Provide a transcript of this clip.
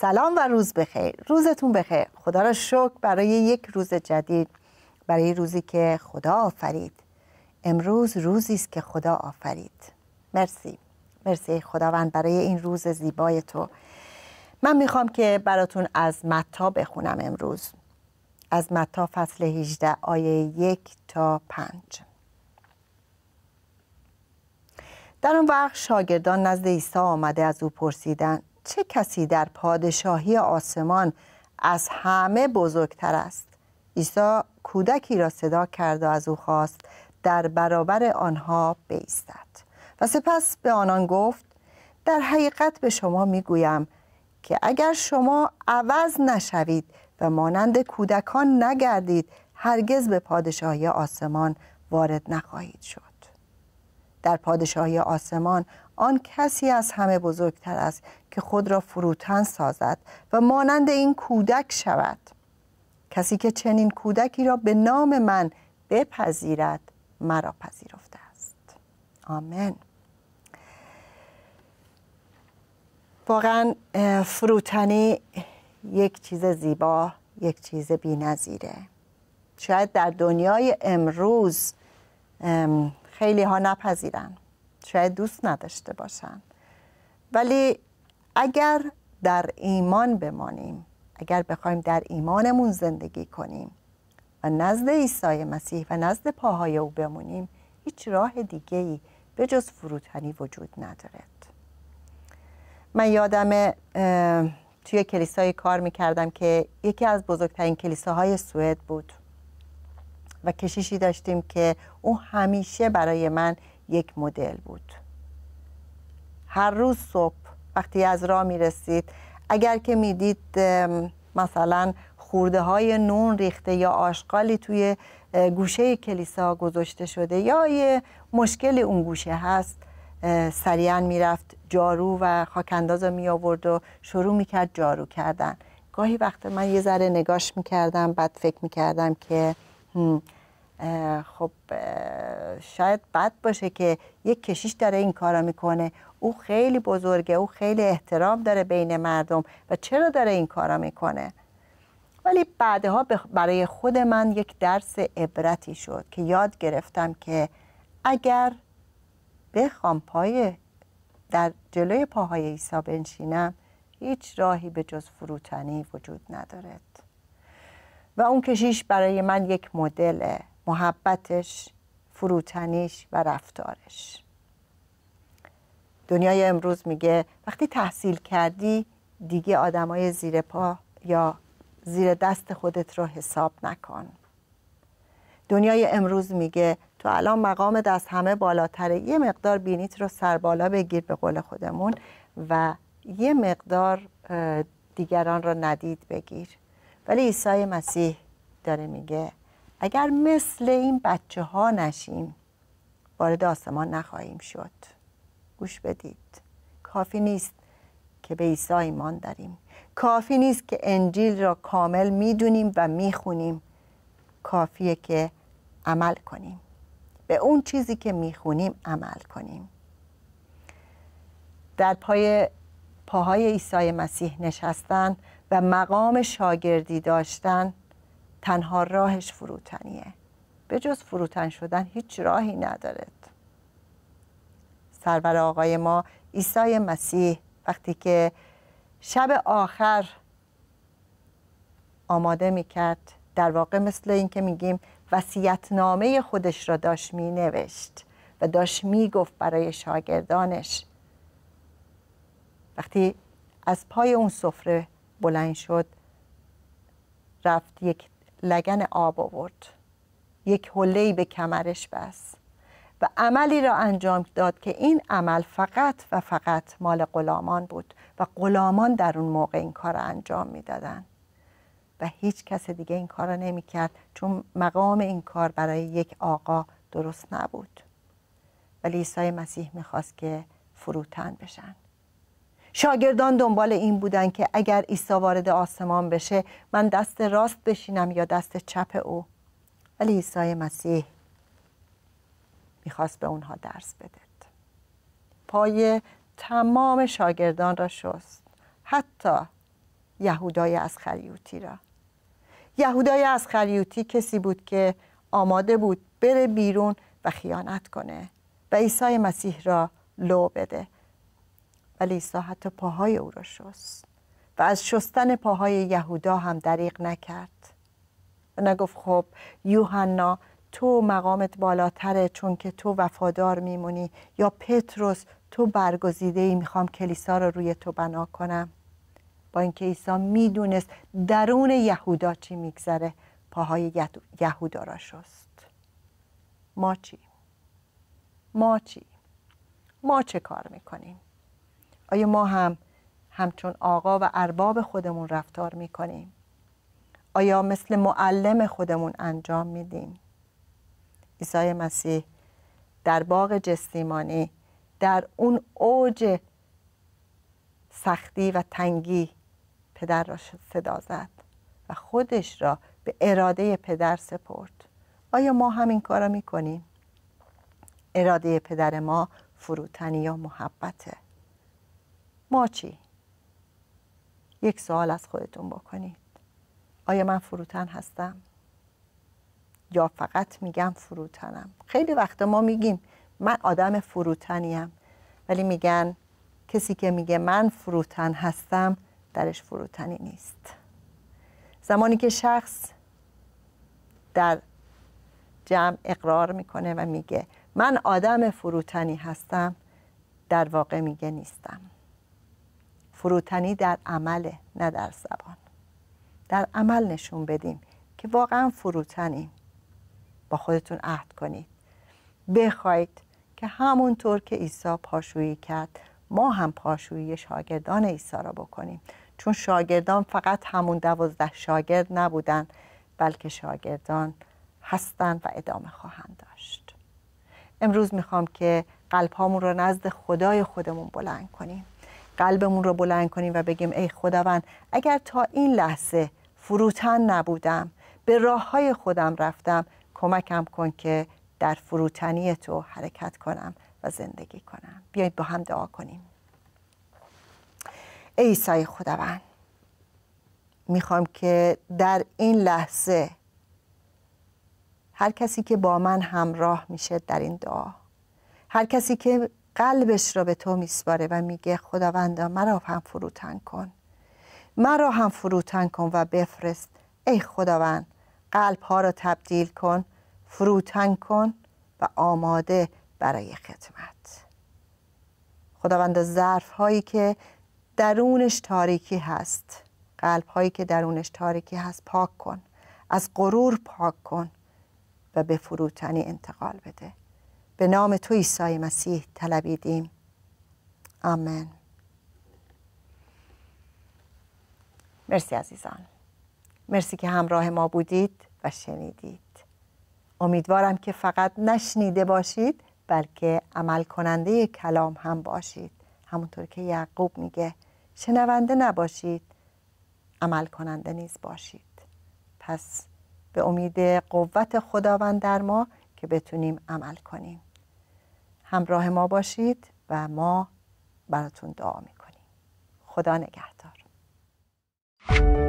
سلام و روز بخیر روزتون بخیر خدا را شکر برای یک روز جدید برای روزی که خدا آفرید امروز روزی است که خدا آفرید مرسی مرسی خداوند برای این روز زیبای تو من میخوام که براتون از متا بخونم امروز از متا فصل 18 آیه 1 تا 5 در آن وقت شاگردان نزد عیسی آمده از او پرسیدند چه کسی در پادشاهی آسمان از همه بزرگتر است عیسی کودکی را صدا کرد و از او خواست در برابر آنها بیستد و سپس به آنان گفت در حقیقت به شما میگویم که اگر شما عوض نشوید و مانند کودکان نگردید هرگز به پادشاهی آسمان وارد نخواهید شد در پادشاهی آسمان آن کسی از همه بزرگتر است که خود را فروتن سازد و مانند این کودک شود کسی که چنین کودکی را به نام من بپذیرد مرا پذیرفته است آمین واقعا فروتنی یک چیز زیبا یک چیز بی نظیره. شاید در دنیای امروز خیلی ها نپذیرند شاید دوست نداشته باشن ولی اگر در ایمان بمانیم اگر بخوایم در ایمانمون زندگی کنیم و نزد عیسی مسیح و نزد پاهای او بمونیم هیچ راه دیگه ای به جز فروتنی وجود ندارد من یادم توی کلیسای کار میکردم که یکی از بزرگترین کلیساهای سوئد بود و کشیشی داشتیم که او همیشه برای من یک مدل بود هر روز صبح وقتی از راه می رسید اگر که میدید مثلا خورده های نون ریخته یا آشغالی توی گوشه کلیسا گذاشته شده یا یه مشکل اون گوشه هست سریعا میرفت جارو و خاکنداز می آورد و شروع کرد جارو کردن گاهی وقت من یه ذره نگاش میکردم بعد فکر کردم که خب شاید بد باشه که یک کشیش داره این کارا میکنه او خیلی بزرگه او خیلی احترام داره بین مردم و چرا داره این کارا میکنه ولی بعدها برای خود من یک درس عبرتی شد که یاد گرفتم که اگر بخوام پای در جلوی پاهای عیسی بنشینم هیچ راهی به جز فروتنی وجود ندارد و اون کشیش برای من یک مدله محبتش فروتنیش و رفتارش دنیای امروز میگه وقتی تحصیل کردی دیگه آدمای زیر پا یا زیر دست خودت رو حساب نکن دنیای امروز میگه تو الان مقام دست همه بالاتره یه مقدار بینیت رو سر بالا بگیر به قول خودمون و یه مقدار دیگران رو ندید بگیر ولی عیسی مسیح داره میگه اگر مثل این بچه ها نشیم وارد آسمان نخواهیم شد گوش بدید کافی نیست که به عیسی ایمان داریم کافی نیست که انجیل را کامل میدونیم و میخونیم کافیه که عمل کنیم به اون چیزی که میخونیم عمل کنیم در پای پاهای عیسی مسیح نشستن و مقام شاگردی داشتن تنها راهش فروتنیه به جز فروتن شدن هیچ راهی ندارد سرور آقای ما عیسی مسیح وقتی که شب آخر آماده میکرد در واقع مثل اینکه میگیم وسیعتنامه خودش را داشت می نوشت و داشت می گفت برای شاگردانش وقتی از پای اون سفره بلند شد رفت یک لگن آب آورد یک حله به کمرش بست و عملی را انجام داد که این عمل فقط و فقط مال غلامان بود و غلامان در اون موقع این کار را انجام میدادند و هیچ کس دیگه این کار را نمی کرد چون مقام این کار برای یک آقا درست نبود ولی عیسی مسیح میخواست که فروتن بشن شاگردان دنبال این بودن که اگر عیسی وارد آسمان بشه من دست راست بشینم یا دست چپ او ولی عیسی مسیح میخواست به اونها درس بده پای تمام شاگردان را شست حتی یهودای از خریوتی را یهودای از خریوتی کسی بود که آماده بود بره بیرون و خیانت کنه و عیسی مسیح را لو بده ولی عیسی حتی پاهای او را شست و از شستن پاهای یهودا هم دریغ نکرد و نگفت خب یوحنا تو مقامت بالاتره چون که تو وفادار میمونی یا پتروس تو برگزیده ای میخوام کلیسا رو روی تو بنا کنم با اینکه عیسی میدونست درون یهودا چی میگذره پاهای یهودا را شست ما چی؟ ما چی؟ ما چه کار میکنیم؟ آیا ما هم همچون آقا و ارباب خودمون رفتار کنیم؟ آیا مثل معلم خودمون انجام میدیم عیسی مسیح در باغ جسیمانی در اون اوج سختی و تنگی پدر را صدا زد و خودش را به اراده پدر سپرد آیا ما هم همین کارا کنیم؟ اراده پدر ما فروتنی یا محبته ما چی؟ یک سوال از خودتون بکنید آیا من فروتن هستم؟ یا فقط میگم فروتنم خیلی وقتا ما میگیم من آدم فروتنیم ولی میگن کسی که میگه من فروتن هستم درش فروتنی نیست زمانی که شخص در جمع اقرار میکنه و میگه من آدم فروتنی هستم در واقع میگه نیستم فروتنی در عمله نه در زبان در عمل نشون بدیم که واقعا فروتنیم با خودتون عهد کنید بخواید که همونطور که عیسی پاشویی کرد ما هم پاشویی شاگردان عیسی را بکنیم چون شاگردان فقط همون دوازده شاگرد نبودن بلکه شاگردان هستند و ادامه خواهند داشت امروز میخوام که قلب هامون رو نزد خدای خودمون بلند کنیم قلبمون رو بلند کنیم و بگیم ای خداوند اگر تا این لحظه فروتن نبودم به راه های خودم رفتم کمکم کن که در فروتنی تو حرکت کنم و زندگی کنم بیایید با هم دعا کنیم ای سای خداوند میخوام که در این لحظه هر کسی که با من همراه میشه در این دعا هر کسی که قلبش را به تو میسپاره و میگه خداوندا مرا هم فروتن کن مرا هم فروتن کن و بفرست ای خداوند قلب ها را تبدیل کن فروتن کن و آماده برای خدمت خداوند ظرف هایی که درونش تاریکی هست قلب هایی که درونش تاریکی هست پاک کن از غرور پاک کن و به فروتنی انتقال بده به نام تو عیسی مسیح طلبیدیم آمین مرسی عزیزان مرسی که همراه ما بودید و شنیدید امیدوارم که فقط نشنیده باشید بلکه عمل کننده کلام هم باشید همونطور که یعقوب میگه شنونده نباشید عمل کننده نیز باشید پس به امید قوت خداوند در ما که بتونیم عمل کنیم همراه ما باشید و ما براتون دعا میکنیم خدا نگهدار